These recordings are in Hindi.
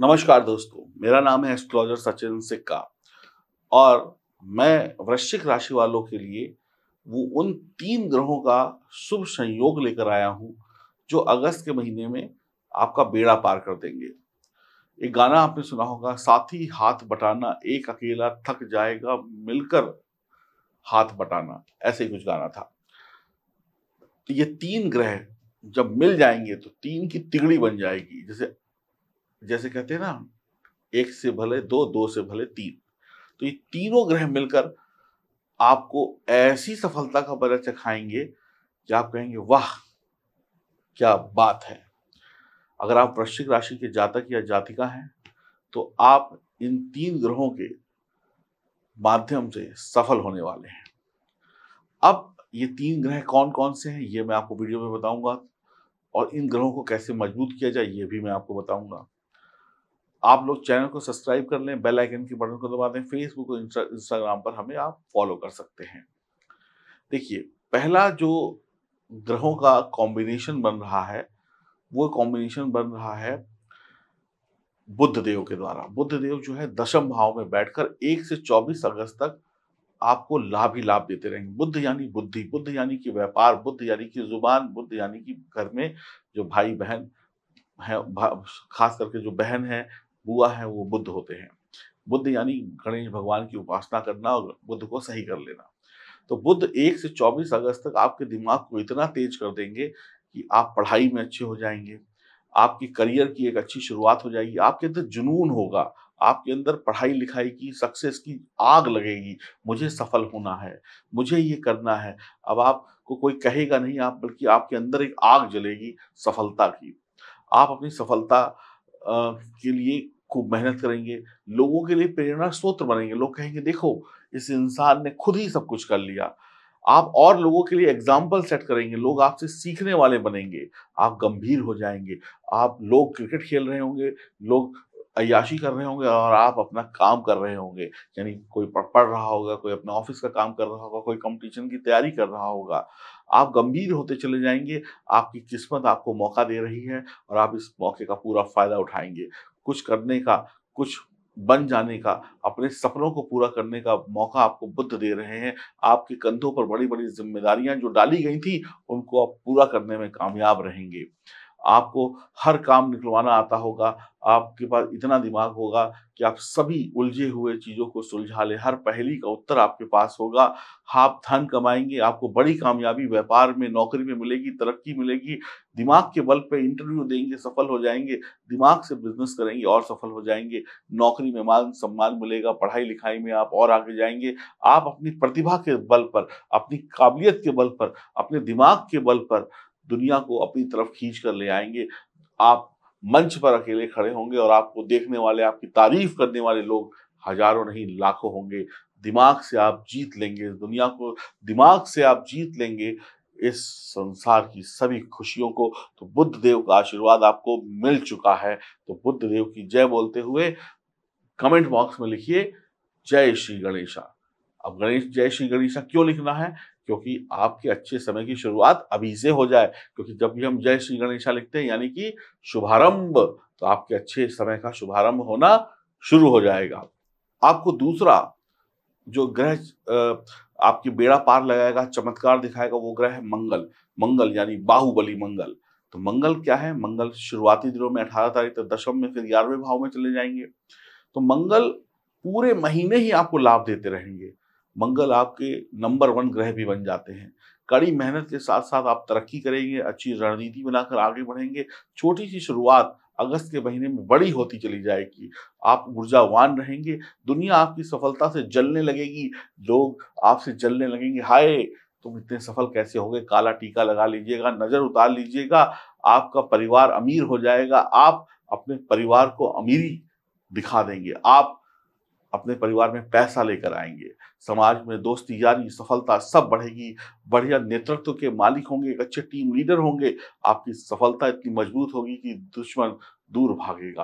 नमस्कार दोस्तों मेरा नाम है एस्ट्रोलॉजर सचिन सिक्का और मैं वृश्चिक राशि वालों के लिए वो उन तीन ग्रहों का शुभ संयोग लेकर आया हूं जो अगस्त के महीने में आपका बेड़ा पार कर देंगे एक गाना आपने सुना होगा साथी हाथ बटाना एक अकेला थक जाएगा मिलकर हाथ बटाना ऐसे ही कुछ गाना था तो ये तीन ग्रह जब मिल जाएंगे तो तीन की तिगड़ी बन जाएगी जैसे जैसे कहते हैं ना एक से भले दो दो से भले तीन तो ये तीनों ग्रह मिलकर आपको ऐसी सफलता का बदला चखाएंगे कि आप कहेंगे वाह क्या बात है अगर आप वृश्चिक राशि के जातक या जातिका हैं तो आप इन तीन ग्रहों के माध्यम से सफल होने वाले हैं अब ये तीन ग्रह कौन कौन से हैं ये मैं आपको वीडियो में बताऊंगा और इन ग्रहों को कैसे मजबूत किया जाए ये भी मैं आपको बताऊंगा आप लोग चैनल को सब्सक्राइब कर लें बेल आइकन के बटन को दबा दें फेसबुक और इंस्टाग्राम पर हमें आप फॉलो कर सकते हैं देखिए पहला जो ग्रहों का कॉम्बिनेशन बन रहा है वो कॉम्बिनेशन बन रहा है बुद्ध देव के द्वारा बुद्ध देव जो है दशम भाव में बैठकर एक से चौबीस अगस्त तक आपको लाभ ही लाभ देते रहेंगे बुद्ध यानी बुद्धि बुद्ध यानी कि व्यापार बुद्ध यानी कि जुबान बुद्ध यानी कि घर में जो भाई बहन है खास करके जो बहन है बुआ है वो बुद्ध होते हैं बुद्ध यानी गणेश भगवान की उपासना करना और बुद्ध को सही कर लेना तो बुद्ध एक से चौबीस अगस्त तक आपके दिमाग को इतना तेज कर देंगे कि आप पढ़ाई में अच्छे हो जाएंगे आपकी करियर की एक अच्छी शुरुआत हो जाएगी आपके अंदर जुनून होगा आपके अंदर पढ़ाई लिखाई की सक्सेस की आग लगेगी मुझे सफल होना है मुझे ये करना है अब आपको कोई कहेगा नहीं आप बल्कि आपके अंदर एक आग जलेगी सफलता की आप अपनी सफलता के लिए खूब मेहनत करेंगे लोगों के लिए प्रेरणा स्रोत बनेंगे लोग कहेंगे देखो इस इंसान ने खुद ही सब कुछ कर लिया आप और लोगों के लिए एग्जाम्पल सेट करेंगे लोग आपसे सीखने वाले बनेंगे आप गंभीर हो जाएंगे आप लोग क्रिकेट खेल रहे होंगे लोग अयाशी कर रहे होंगे और आप अपना काम कर रहे होंगे यानी कोई पढ़ रहा होगा कोई अपना ऑफिस का काम कर रहा होगा कोई कंपटीशन की तैयारी कर रहा होगा आप गंभीर होते चले जाएंगे आपकी किस्मत आपको मौका दे रही है और आप इस मौके का पूरा फायदा उठाएंगे कुछ करने का कुछ बन जाने का अपने सपनों को पूरा करने का मौका आपको बुद्ध दे रहे हैं आपके कंधों पर बड़ी बड़ी जिम्मेदारियां जो डाली गई थी उनको आप पूरा करने में कामयाब रहेंगे आपको हर काम निकलवाना आता होगा आपके पास इतना दिमाग होगा कि आप सभी उलझे हुए चीज़ों को सुलझा ले हर पहली का उत्तर आपके पास होगा आप धन कमाएंगे आपको बड़ी कामयाबी व्यापार में नौकरी में मिलेगी तरक्की मिलेगी दिमाग के बल पे इंटरव्यू देंगे सफल हो जाएंगे दिमाग से बिजनेस करेंगे और सफल हो जाएंगे नौकरी में मान सम्मान मिलेगा पढ़ाई लिखाई में आप और आगे जाएंगे आप अपनी प्रतिभा के बल पर अपनी काबिलियत के बल पर अपने दिमाग के बल पर दुनिया को अपनी तरफ खींच कर ले आएंगे आप मंच पर अकेले खड़े होंगे और आपको देखने वाले आपकी तारीफ करने वाले लोग हजारों नहीं लाखों होंगे दिमाग से आप जीत लेंगे इस दुनिया को दिमाग से आप जीत लेंगे इस संसार की सभी खुशियों को तो बुद्ध देव का आशीर्वाद आपको मिल चुका है तो बुद्ध देव की जय बोलते हुए कमेंट बॉक्स में लिखिए जय श्री गणेशा अब गणेश जय श्री गणेशा क्यों लिखना है क्योंकि आपके अच्छे समय की शुरुआत अभी से हो जाए क्योंकि जब भी हम जय श्री गणेशा लिखते हैं यानी कि शुभारंभ तो आपके अच्छे समय का शुभारंभ होना शुरू हो जाएगा आपको दूसरा जो ग्रह आपकी बेड़ा पार लगाएगा चमत्कार दिखाएगा वो ग्रह है मंगल मंगल यानी बाहुबली मंगल तो मंगल क्या है मंगल शुरुआती दिनों में अठारह तारीख तक दशम में फिर ग्यारहवें भाव में चले जाएंगे तो मंगल पूरे महीने ही आपको लाभ देते रहेंगे मंगल आपके नंबर वन ग्रह भी बन जाते हैं कड़ी मेहनत के साथ साथ आप तरक्की करेंगे अच्छी रणनीति बनाकर आगे बढ़ेंगे छोटी सी शुरुआत अगस्त के महीने में बड़ी होती चली जाएगी आप ऊर्जावान रहेंगे दुनिया आपकी सफलता से जलने लगेगी लोग आपसे जलने लगेंगे हाय तुम इतने सफल कैसे हो गए काला टीका लगा लीजिएगा नज़र उतार लीजिएगा आपका परिवार अमीर हो जाएगा आप अपने परिवार को अमीरी दिखा देंगे आप अपने परिवार में पैसा लेकर आएंगे समाज में दोस्ती यारी सफलता सब बढ़ेगी बढ़िया नेतृत्व के मालिक होंगे एक अच्छे टीम लीडर होंगे आपकी सफलता इतनी मजबूत होगी कि दुश्मन दूर भागेगा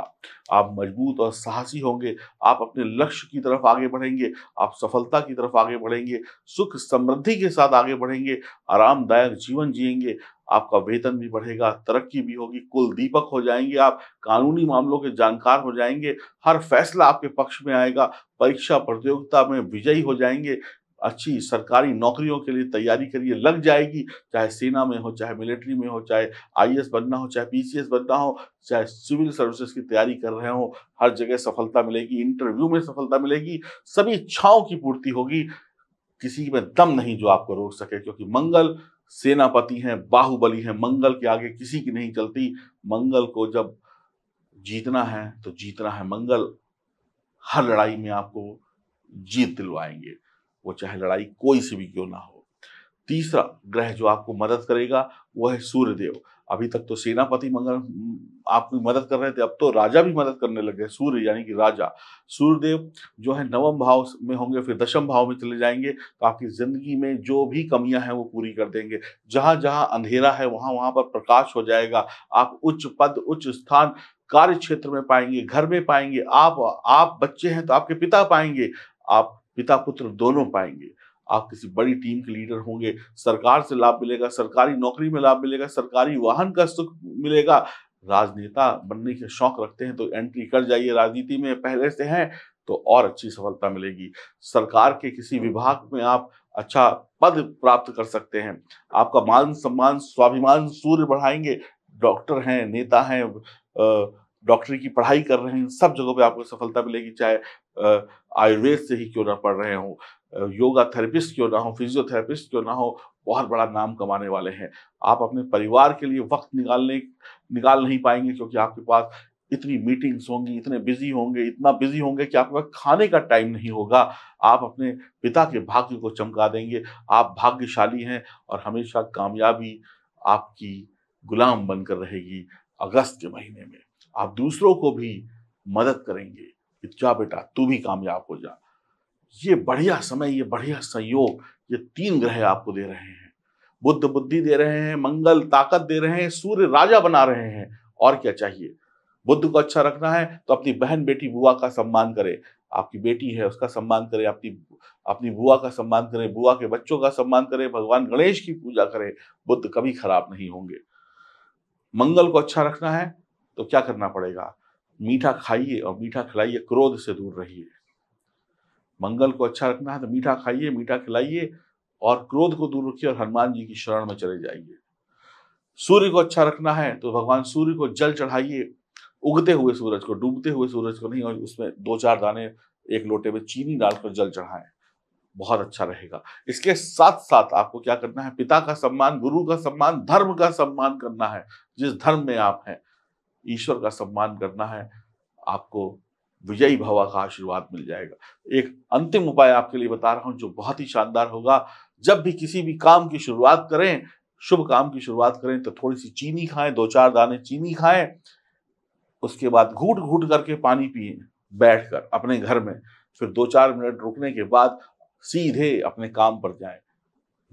आप मजबूत और साहसी होंगे आप अपने लक्ष्य की तरफ आगे बढ़ेंगे आप सफलता की तरफ आगे बढ़ेंगे सुख समृद्धि के साथ आगे बढ़ेंगे आरामदायक जीवन जियेंगे आपका वेतन भी बढ़ेगा तरक्की भी होगी कुल दीपक हो जाएंगे आप कानूनी मामलों के जानकार हो जाएंगे हर फैसला आपके पक्ष में आएगा परीक्षा प्रतियोगिता में विजयी हो जाएंगे अच्छी सरकारी नौकरियों के लिए तैयारी करिए लग जाएगी चाहे सेना में हो चाहे मिलिट्री में हो चाहे आईएएस बनना हो चाहे पीसीएस बनना हो चाहे सिविल सर्विसेज की तैयारी कर रहे हो हर जगह सफलता मिलेगी इंटरव्यू में सफलता मिलेगी सभी इच्छाओं की पूर्ति होगी किसी में दम नहीं जो आपको रोक सके क्योंकि मंगल सेनापति हैं बाहुबली हैं मंगल के आगे किसी की नहीं चलती मंगल को जब जीतना है तो जीतना है मंगल हर लड़ाई में आपको जीत दिलवाएंगे वो चाहे लड़ाई कोई सी भी क्यों ना हो तीसरा ग्रह जो आपको मदद करेगा वो है सूर्यदेव अभी तक तो सेनापति मंगल आपकी मदद कर रहे थे अब तो राजा भी मदद करने लगे सूर्य यानी कि राजा सूर्यदेव जो है नवम भाव में होंगे फिर दशम भाव में चले जाएंगे तो आपकी जिंदगी में जो भी कमियां हैं वो पूरी कर देंगे जहां जहां अंधेरा है वहां वहां पर प्रकाश हो जाएगा आप उच्च पद उच्च स्थान कार्य क्षेत्र में पाएंगे घर में पाएंगे आप आप बच्चे हैं तो आपके पिता पाएंगे आप पिता पुत्र दोनों पाएंगे आप किसी बड़ी टीम के लीडर होंगे सरकार से लाभ मिलेगा सरकारी नौकरी में लाभ मिलेगा सरकारी वाहन का सुख मिलेगा राजनेता बनने के शौक रखते हैं तो एंट्री कर जाइए राजनीति में पहले से हैं तो और अच्छी सफलता मिलेगी सरकार के किसी विभाग में आप अच्छा पद प्राप्त कर सकते हैं आपका मान सम्मान स्वाभिमान सूर्य बढ़ाएंगे डॉक्टर हैं नेता हैं डॉक्टरी की पढ़ाई कर रहे हैं सब जगहों पे आपको सफलता मिलेगी चाहे आयुर्वेद से ही क्यों ना पढ़ रहे हों योगा थेरेपिस्ट क्यों ना हो फिजियोथेरेपिस्ट क्यों ना हो बहुत बड़ा नाम कमाने वाले हैं आप अपने परिवार के लिए वक्त निकालने निकाल नहीं पाएंगे क्योंकि आपके पास इतनी मीटिंग्स होंगी इतने बिजी होंगे इतना बिजी होंगे कि आपके पास खाने का टाइम नहीं होगा आप अपने पिता के भाग्य को चमका देंगे आप भाग्यशाली हैं और हमेशा कामयाबी आपकी गुलाम बनकर रहेगी अगस्त के महीने में आप दूसरों को भी मदद करेंगे कि जा बेटा तू भी कामयाब हो जा ये बढ़िया समय ये बढ़िया संयोग ये तीन ग्रह आपको दे रहे हैं बुद्ध बुद्धि दे रहे हैं मंगल ताकत दे रहे हैं सूर्य राजा बना रहे हैं और क्या चाहिए बुद्ध को अच्छा रखना है तो अपनी बहन बेटी बुआ का सम्मान करें आपकी बेटी है उसका सम्मान करें अपनी अपनी बुआ का सम्मान करें बुआ के बच्चों का सम्मान करें भगवान गणेश की पूजा करें बुद्ध कभी खराब नहीं होंगे मंगल को अच्छा रखना है तो क्या करना पड़ेगा मीठा खाइए और मीठा खिलाइए क्रोध से दूर रहिए मंगल को अच्छा रखना है तो मीठा खाइए मीठा खिलाइए और क्रोध को दूर रखिए और हनुमान जी की शरण में चले जाइए सूर्य को अच्छा रखना है तो भगवान सूर्य को जल चढ़ाइए उगते हुए सूरज को डूबते हुए सूरज को नहीं और उसमें दो चार दाने एक लोटे में चीनी डालकर जल चढ़ाएं बहुत अच्छा रहेगा इसके साथ साथ आपको क्या करना है पिता का सम्मान गुरु का सम्मान धर्म का सम्मान करना है जिस धर्म में आप हैं ईश्वर का सम्मान करना है आपको विजयी भवा का आशीर्वाद मिल जाएगा एक अंतिम उपाय आपके लिए बता रहा हूं जो बहुत ही शानदार होगा जब भी किसी भी काम की शुरुआत करें शुभ काम की शुरुआत करें तो थोड़ी सी चीनी खाएं दो चार दाने चीनी खाएं उसके बाद घूट घूट करके पानी पिए बैठकर अपने घर में फिर दो चार मिनट रुकने के बाद सीधे अपने काम पर जाएं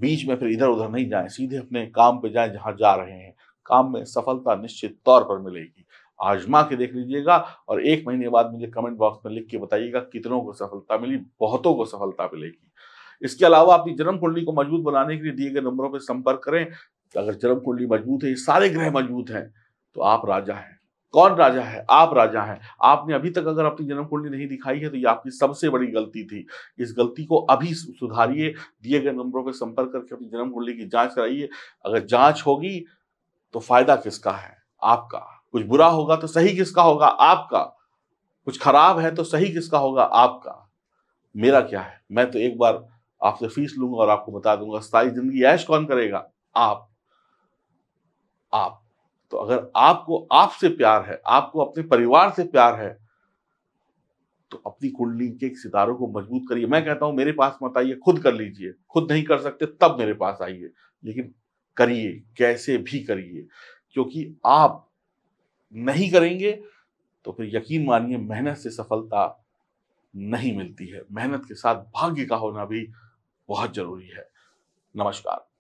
बीच में फिर इधर उधर नहीं जाएं सीधे अपने काम पर जाएं जहां जा रहे हैं काम में सफलता निश्चित तौर पर मिलेगी आजमा के देख लीजिएगा और एक महीने बाद मुझे कमेंट बॉक्स में लिख के बताइएगा कितनों को सफलता मिली बहुतों को सफलता मिलेगी इसके अलावा अपनी जन्म कुंडली को मजबूत बनाने के लिए दिए गए नंबरों पर संपर्क करें अगर जन्म कुंडली मजबूत है ये सारे ग्रह मजबूत हैं तो आप राजा हैं कौन राजा है आप राजा हैं आपने अभी तक अगर अपनी जन्म कुंडली नहीं दिखाई है तो ये आपकी सबसे बड़ी गलती थी इस गलती को अभी सुधारिए दिए गए नंबरों पर संपर्क करके अपनी जन्म कुंडली की जांच कराइए अगर जांच होगी तो फायदा किसका है आपका कुछ बुरा होगा तो सही किसका होगा आपका कुछ खराब है तो सही किसका होगा आपका मेरा क्या है मैं तो एक बार आपसे फीस लूंगा और आपको बता दूंगा सारी जिंदगी ऐश कौन करेगा आप आप तो अगर आपको आपसे प्यार है आपको अपने परिवार से प्यार है तो अपनी कुंडली के सितारों को मजबूत करिए मैं कहता हूं मेरे पास मत आइए खुद कर लीजिए खुद नहीं कर सकते तब मेरे पास आइए लेकिन करिए कैसे भी करिए क्योंकि आप नहीं करेंगे तो फिर यकीन मानिए मेहनत से सफलता नहीं मिलती है मेहनत के साथ भाग्य का होना भी बहुत जरूरी है नमस्कार